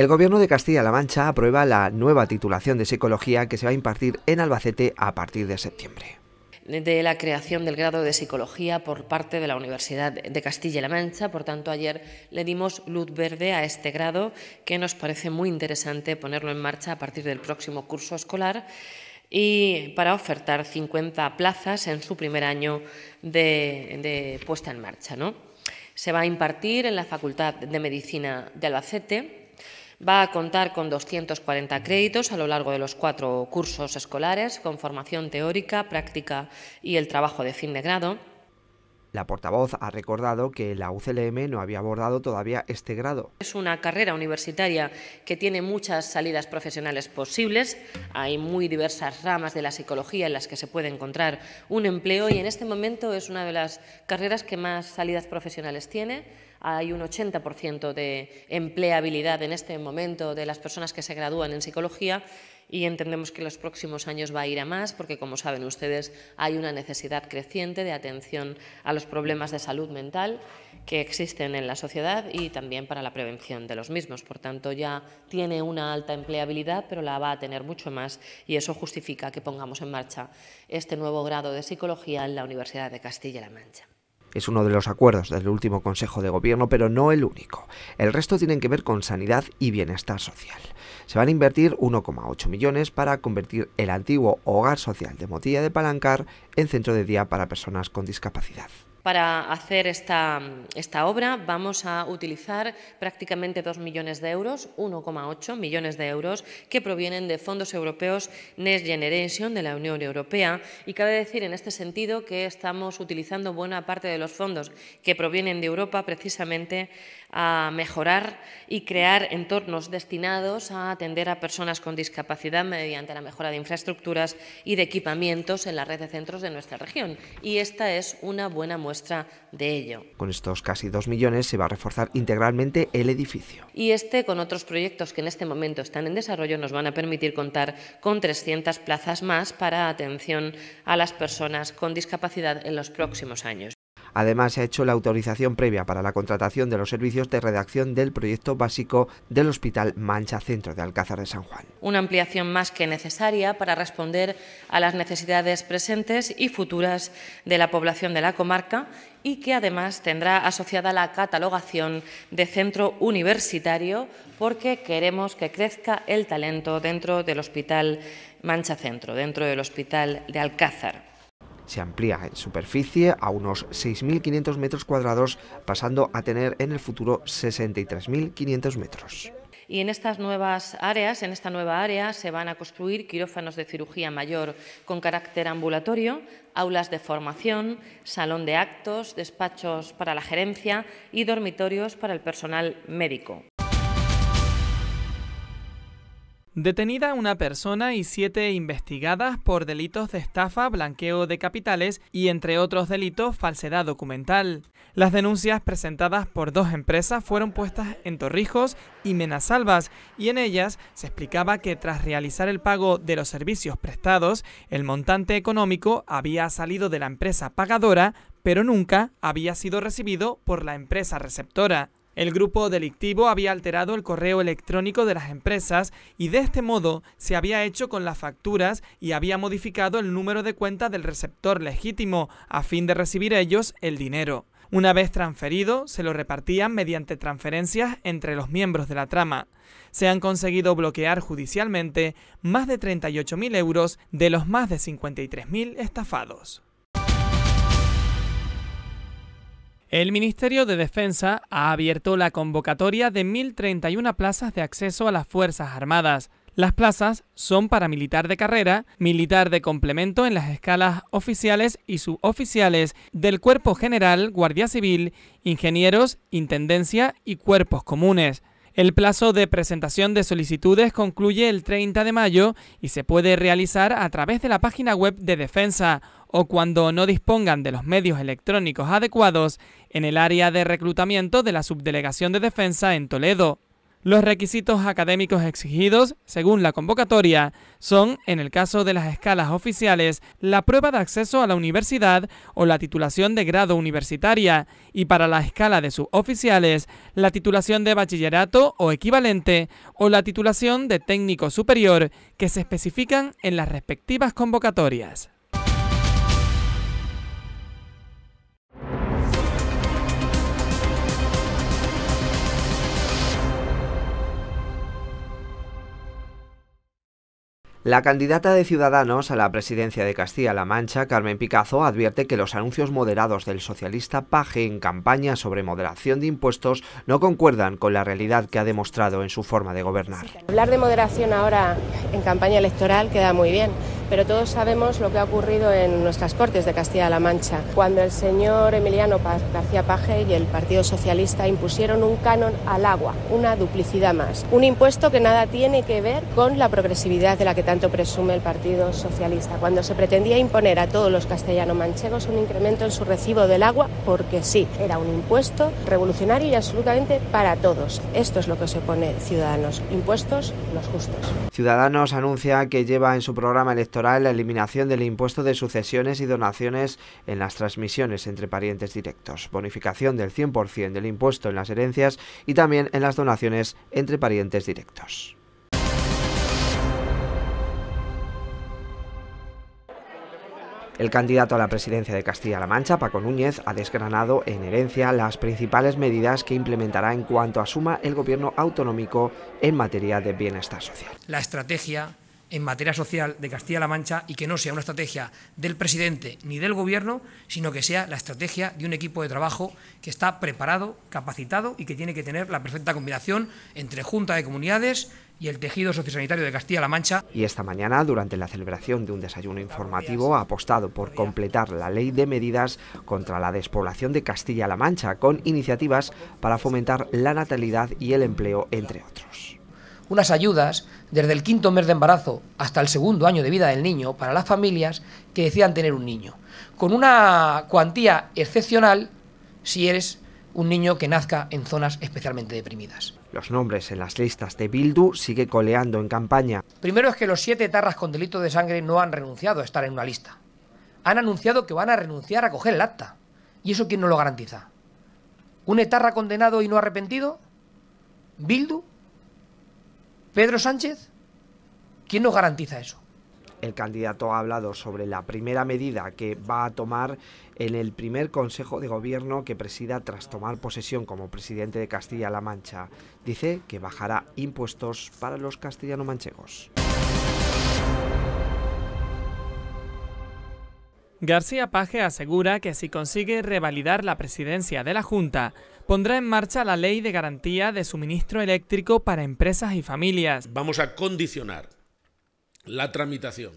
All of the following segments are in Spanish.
El Gobierno de Castilla-La Mancha aprueba la nueva titulación de psicología que se va a impartir en Albacete a partir de septiembre de la creación del grado de psicología por parte de la Universidad de Castilla-La Mancha. Por tanto, ayer le dimos luz verde a este grado, que nos parece muy interesante ponerlo en marcha a partir del próximo curso escolar y para ofertar 50 plazas en su primer año de, puesta en marcha. Se va a impartir en la Facultad de Medicina de Albacete Va a contar con 240 créditos a lo largo de los cuatro cursos escolares, con formación teórica, práctica y el trabajo de fin de grado. La portavoz ha recordado que la UCLM no había abordado todavía este grado. Es una carrera universitaria que tiene muchas salidas profesionales posibles. Hay muy diversas ramas de la psicología en las que se puede encontrar un empleo y en este momento es una de las carreras que más salidas profesionales tiene hay un 80% de empleabilidad en este momento de las personas que se gradúan en psicología y entendemos que en los próximos años va a ir a más porque, como saben ustedes, hay una necesidad creciente de atención a los problemas de salud mental que existen en la sociedad y también para la prevención de los mismos. Por tanto, ya tiene una alta empleabilidad, pero la va a tener mucho más y eso justifica que pongamos en marcha este nuevo grado de psicología en la Universidad de Castilla-La Mancha. Es uno de los acuerdos del último Consejo de Gobierno, pero no el único. El resto tienen que ver con sanidad y bienestar social. Se van a invertir 1,8 millones para convertir el antiguo hogar social de Motilla de Palancar en centro de día para personas con discapacidad. Para hacer esta, obra vamos a utilizar prácticamente 2 millones de euros, 1,8 millones de euros, que provienen de fondos europeos Next Generation de la Unión Europea. Y cabe decir en este sentido que estamos utilizando buena parte de los fondos que provienen de Europa precisamente a mejorar y crear entornos destinados a atender a personas con discapacidad mediante la mejora de infraestructuras y de equipamientos en la red de centros de nuestra región. Y esta es una buena muestra de ello. Con estos casi 2 millones se va a reforzar integralmente el edificio. Y este, con otros proyectos que en este momento están en desarrollo, nos van a permitir contar con 300 plazas más para atención a las personas con discapacidad en los próximos años. Además, se ha hecho la autorización previa para la contratación de los servicios de redacción del proyecto básico del Hospital Mancha Centro de Alcázar de San Juan. Una ampliación más que necesaria para responder a las necesidades presentes y futuras de la población de la comarca y que además tendrá asociada la catalogación de centro universitario porque queremos que crezca el talento dentro del Hospital Mancha Centro, dentro del Hospital de Alcázar se amplía en superficie a unos 6.500 metros cuadrados, pasando a tener en el futuro 63.500 metros. Y en estas nuevas áreas, en esta nueva área, se van a construir quirófanos de cirugía mayor con carácter ambulatorio, aulas de formación, salón de actos, despachos para la gerencia y dormitorios para el personal médico. Detenida una persona y siete investigadas por delitos de estafa, blanqueo de capitales y, entre otros delitos, falsedad documental. Las denuncias presentadas por dos empresas fueron puestas en Torrijos y Menasalvas y en ellas se explicaba que tras realizar el pago de los servicios prestados, el montante económico había salido de la empresa pagadora pero nunca había sido recibido por la empresa receptora. El grupo delictivo había alterado el correo electrónico de las empresas y de este modo se había hecho con las facturas y había modificado el número de cuenta del receptor legítimo a fin de recibir ellos el dinero. Una vez transferido, se lo repartían mediante transferencias entre los miembros de la trama. Se han conseguido bloquear judicialmente más de 38.000 euros de los más de 53.000 estafados. El Ministerio de Defensa ha abierto la convocatoria de 1.031 plazas de acceso a las Fuerzas Armadas. Las plazas son para militar de carrera, militar de complemento en las escalas oficiales y suboficiales del Cuerpo General, Guardia Civil, ingenieros, Intendencia y cuerpos comunes. El plazo de presentación de solicitudes concluye el 30 de mayo y se puede realizar a través de la página web de Defensa o cuando no dispongan de los medios electrónicos adecuados en el área de reclutamiento de la Subdelegación de Defensa en Toledo. Los requisitos académicos exigidos, según la convocatoria, son, en el caso de las escalas oficiales, la prueba de acceso a la universidad o la titulación de grado universitaria, y para la escala de suboficiales, la titulación de bachillerato o equivalente o la titulación de técnico superior, que se especifican en las respectivas convocatorias. La candidata de Ciudadanos a la presidencia de Castilla-La Mancha, Carmen Picazo, advierte que los anuncios moderados del socialista Paje en campaña sobre moderación de impuestos no concuerdan con la realidad que ha demostrado en su forma de gobernar. Hablar de moderación ahora en campaña electoral queda muy bien pero todos sabemos lo que ha ocurrido en nuestras Cortes de Castilla-La Mancha, cuando el señor Emiliano García Paje y el Partido Socialista impusieron un canon al agua, una duplicidad más, un impuesto que nada tiene que ver con la progresividad de la que tanto presume el Partido Socialista, cuando se pretendía imponer a todos los castellano-manchegos un incremento en su recibo del agua, porque sí, era un impuesto revolucionario y absolutamente para todos. Esto es lo que se pone Ciudadanos, impuestos los justos. Ciudadanos anuncia que lleva en su programa electoral la eliminación del impuesto de sucesiones y donaciones en las transmisiones entre parientes directos, bonificación del 100% del impuesto en las herencias y también en las donaciones entre parientes directos. El candidato a la presidencia de Castilla-La Mancha, Paco Núñez, ha desgranado en herencia las principales medidas que implementará en cuanto asuma el gobierno autonómico en materia de bienestar social. La estrategia en materia social de Castilla-La Mancha y que no sea una estrategia del presidente ni del gobierno, sino que sea la estrategia de un equipo de trabajo que está preparado, capacitado y que tiene que tener la perfecta combinación entre Junta de Comunidades y el tejido sociosanitario de Castilla-La Mancha. Y esta mañana, durante la celebración de un desayuno informativo, ha apostado por completar la ley de medidas contra la despoblación de Castilla-La Mancha, con iniciativas para fomentar la natalidad y el empleo, entre otros unas ayudas desde el quinto mes de embarazo hasta el segundo año de vida del niño para las familias que decidan tener un niño, con una cuantía excepcional si eres un niño que nazca en zonas especialmente deprimidas. Los nombres en las listas de Bildu sigue coleando en campaña. Primero es que los siete etarras con delito de sangre no han renunciado a estar en una lista. Han anunciado que van a renunciar a coger el acta. ¿Y eso quién no lo garantiza? ¿Un etarra condenado y no arrepentido? ¿Bildu? ¿Pedro Sánchez? ¿Quién nos garantiza eso? El candidato ha hablado sobre la primera medida que va a tomar en el primer Consejo de Gobierno que presida tras tomar posesión como presidente de Castilla-La Mancha. Dice que bajará impuestos para los castellano-manchegos. García Page asegura que si consigue revalidar la presidencia de la Junta, pondrá en marcha la ley de garantía de suministro eléctrico para empresas y familias. Vamos a condicionar la tramitación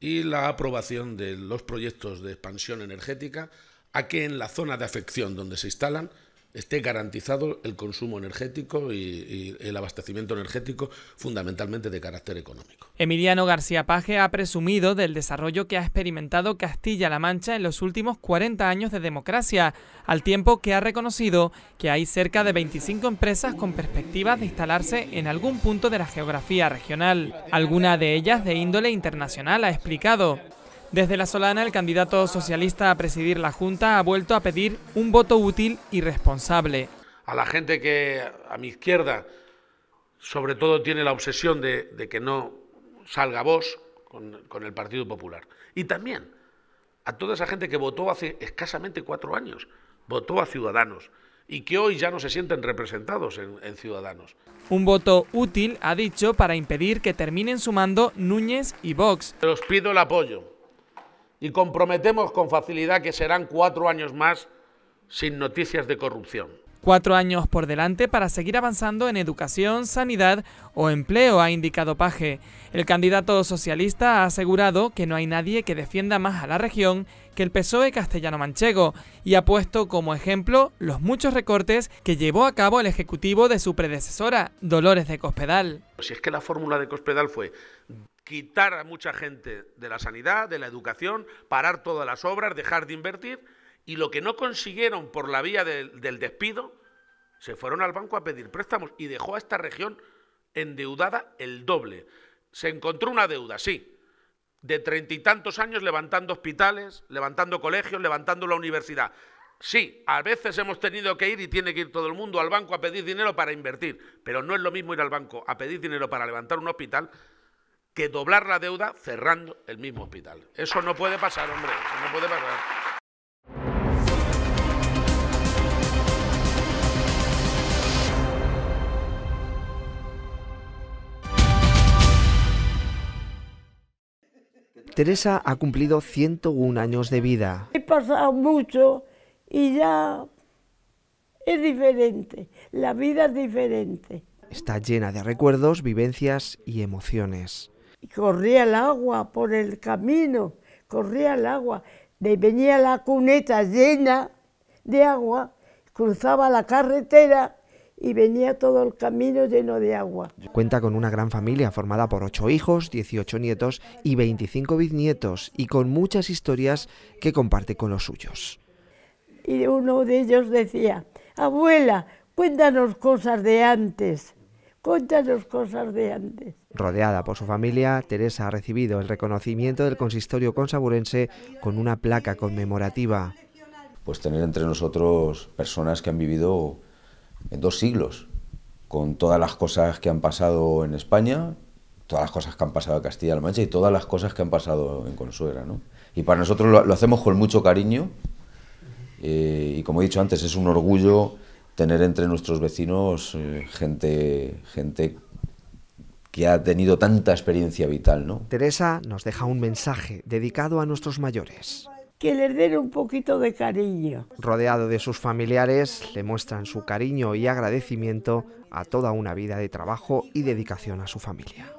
y la aprobación de los proyectos de expansión energética a que en la zona de afección donde se instalan esté garantizado el consumo energético y, el abastecimiento energético, fundamentalmente de carácter económico. Emiliano García Paje ha presumido del desarrollo que ha experimentado Castilla-La Mancha en los últimos 40 años de democracia, al tiempo que ha reconocido que hay cerca de 25 empresas con perspectivas de instalarse en algún punto de la geografía regional, alguna de ellas de índole internacional, ha explicado. Desde La Solana, el candidato socialista a presidir la Junta ha vuelto a pedir un voto útil y responsable. A la gente que a mi izquierda sobre todo tiene la obsesión de, que no salga vos con, con, el Partido Popular. Y también a toda esa gente que votó hace escasamente cuatro años, votó a Ciudadanos y que hoy ya no se sienten representados en, en Ciudadanos. Un voto útil, ha dicho, para impedir que terminen sumando Núñez y Vox. Los pido el apoyo y comprometemos con facilidad que serán cuatro años más sin noticias de corrupción. Cuatro años por delante para seguir avanzando en educación, sanidad o empleo, ha indicado Paje. El candidato socialista ha asegurado que no hay nadie que defienda más a la región que el PSOE castellano-manchego y ha puesto como ejemplo los muchos recortes que llevó a cabo el ejecutivo de su predecesora, Dolores de Cospedal. Si es que la fórmula de Cospedal fue quitar a mucha gente de la sanidad, de la educación, parar todas las obras, dejar de invertir, y lo que no consiguieron por la vía del despido, se fueron al banco a pedir préstamos y dejó a esta región endeudada el doble. Se encontró una deuda, sí, de treinta y tantos años levantando hospitales, levantando colegios, levantando la universidad. Sí, a veces hemos tenido que ir y tiene que ir todo el mundo al banco a pedir dinero para invertir, pero no es lo mismo ir al banco a pedir dinero para levantar un hospital que doblar la deuda cerrando el mismo hospital. Eso no puede pasar, hombre, no puede pasar. Teresa ha cumplido 101 años de vida. He pasado mucho y ya es diferente, la vida es diferente. Está llena de recuerdos, vivencias y emociones y corría el agua por el camino, corría el agua, venía la cuneta llena de agua, cruzaba la carretera y venía todo el camino lleno de agua. Cuenta con una gran familia formada por ocho hijos, 18 nietos y 25 bisnietos y con muchas historias que comparte con los suyos. Y uno de ellos decía, abuela, cuéntanos cosas de antes. Cuéntanos cosas de antes. Rodeada por su familia, Teresa ha recibido el reconocimiento del consistorio consaburense con una placa conmemorativa. Pues tener entre nosotros personas que han vivido en dos siglos, con todas las cosas que han pasado en España, todas las cosas que han pasado en Castilla-La Mancha y todas las cosas que han pasado en Consuera, ¿no? Y para nosotros lo, hacemos con mucho cariño eh, y como he dicho antes, es un orgullo tener entre nuestros vecinos eh, gente, gente que ha tenido tanta experiencia vital. ¿no? Teresa nos deja un mensaje dedicado a nuestros mayores. Que les den un poquito de cariño. Rodeado de sus familiares, le muestran su cariño y agradecimiento a toda una vida de trabajo y dedicación a su familia.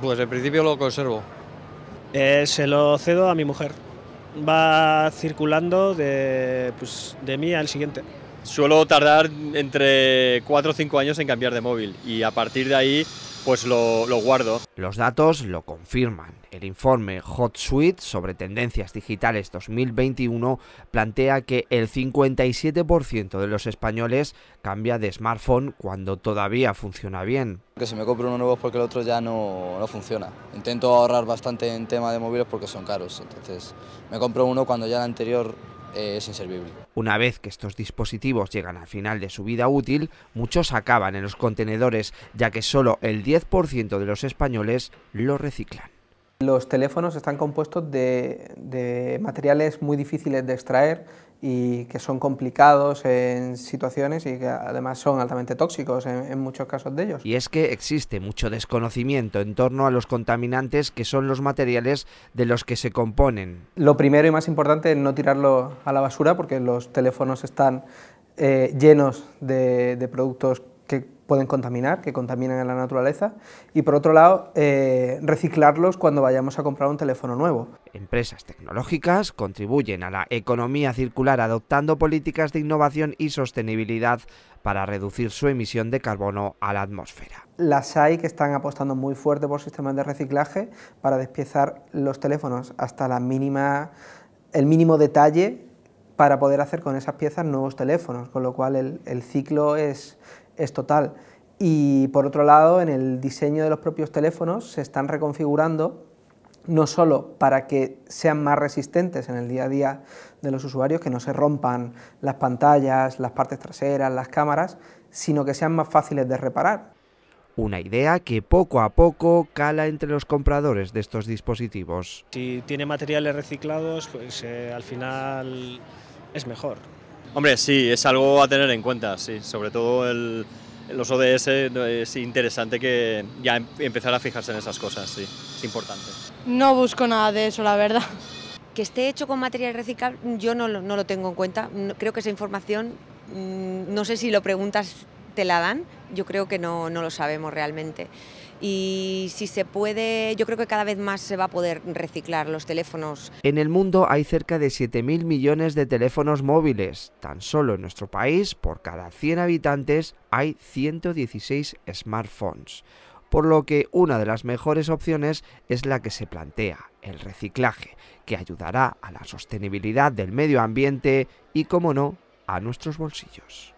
Pues en principio lo conservo. Eh, se lo cedo a mi mujer va circulando pues, de, mí al siguiente. Suelo tardar entre 4 o 5 años en cambiar de móvil y a partir de ahí pues lo, guardo. Los datos lo confirman. El informe Hot Suite sobre tendencias digitales 2021 plantea que el 57% de los españoles cambia de smartphone cuando todavía funciona bien. Que si me compro uno nuevo es porque el otro ya no, no funciona. Intento ahorrar bastante en tema de móviles porque son caros. Entonces me compro uno cuando ya el anterior es inservible. Una vez que estos dispositivos llegan al final de su vida útil, muchos acaban en los contenedores, ya que solo el 10% de los españoles lo reciclan. Los teléfonos están compuestos de, materiales muy difíciles de extraer y que son complicados en situaciones y que además son altamente tóxicos en, muchos casos de ellos. Y es que existe mucho desconocimiento en torno a los contaminantes que son los materiales de los que se componen. Lo primero y más importante es no tirarlo a la basura porque los teléfonos están eh, llenos de productos que pueden contaminar, que contaminan a la naturaleza, y por otro lado, eh, reciclarlos cuando vayamos a comprar un teléfono nuevo. Empresas tecnológicas contribuyen a la economía circular adoptando políticas de innovación y sostenibilidad para reducir su emisión de carbono a la atmósfera. Las hay que están apostando muy fuerte por sistemas de reciclaje para despiezar los teléfonos hasta la mínima, el mínimo detalle para poder hacer con esas piezas nuevos teléfonos, con lo cual el ciclo es, es total. Y por otro lado, en el diseño de los propios teléfonos se están reconfigurando no solo para que sean más resistentes en el día a día de los usuarios, que no se rompan las pantallas, las partes traseras, las cámaras, sino que sean más fáciles de reparar. Una idea que poco a poco cala entre los compradores de estos dispositivos. Si tiene materiales reciclados, pues eh, al final es mejor. Hombre, sí, es algo a tener en cuenta, sí. Sobre todo el, los ODS es interesante que ya em, empezar a fijarse en esas cosas, sí. Es importante. No busco nada de eso, la verdad. Que esté hecho con material reciclable, yo no, lo tengo en cuenta. Mm, creo que esa información, mm, no sé si lo preguntas, te la dan. Yo creo que no, no lo sabemos realmente y si se puede, yo creo que cada vez más se va a poder reciclar los teléfonos. En el mundo hay cerca de 7.000 millones de teléfonos móviles. Tan solo en nuestro país, por cada 100 habitantes, hay 116 smartphones. Por lo que una de las mejores opciones es la que se plantea, el reciclaje, que ayudará a la sostenibilidad del medio ambiente y, como no, a nuestros bolsillos.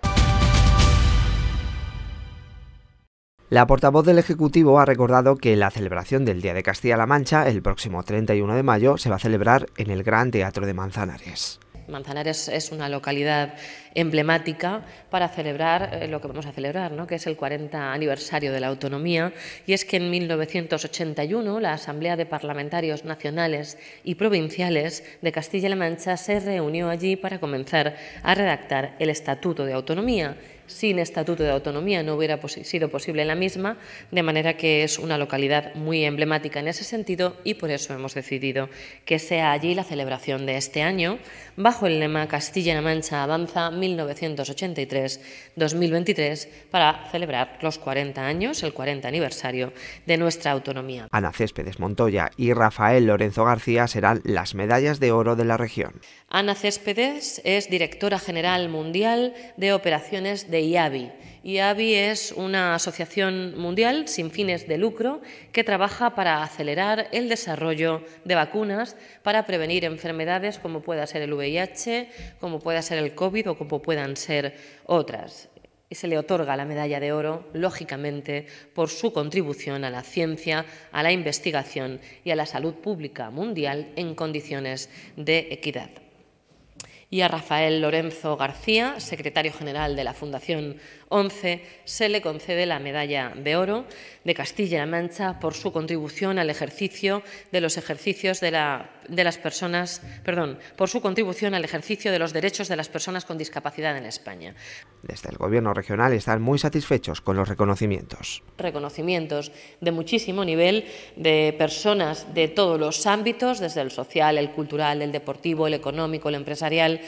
La portavoz del Ejecutivo ha recordado que la celebración del Día de Castilla-La Mancha, el próximo 31 de mayo, se va a celebrar en el Gran Teatro de Manzanares. Manzanares es una localidad emblemática para celebrar eh, lo que vamos a celebrar, que es el 40 aniversario de la autonomía. Y es que en 1981 la Asamblea de Parlamentarios Nacionales y Provinciales de Castilla-La Mancha se reunió allí para comenzar a redactar el Estatuto de Autonomía sin estatuto de autonomía no hubiera sido posible la misma, de manera que es una localidad muy emblemática en ese sentido y por eso hemos decidido que sea allí la celebración de este año bajo el lema Castilla-La Mancha Avanza 1983-2023 para celebrar los 40 años, el 40 aniversario de nuestra autonomía. Ana Céspedes Montoya y Rafael Lorenzo García serán las medallas de oro de la región. Ana Céspedes es directora general mundial de operaciones de de IAVI IAVI es una asociación mundial sin fines de lucro que trabaja para acelerar el desarrollo de vacunas para prevenir enfermedades como pueda ser el VIH, como pueda ser el COVID o como puedan ser otras y se le otorga la medalla de oro, lógicamente, por su contribución a la ciencia, a la investigación y a la salud pública mundial en condiciones de equidad y a Rafael Lorenzo García, secretario general de la Fundación 11 se le concede la Medalla de Oro de Castilla-La Mancha por su contribución al ejercicio de los ejercicios de, las personas, por su contribución al ejercicio de los derechos de las personas con discapacidad en España. Desde el Gobierno regional están muy satisfechos con los reconocimientos. Reconocimientos de muchísimo nivel de personas de todos los ámbitos, desde el social, el cultural, el deportivo, el económico, el empresarial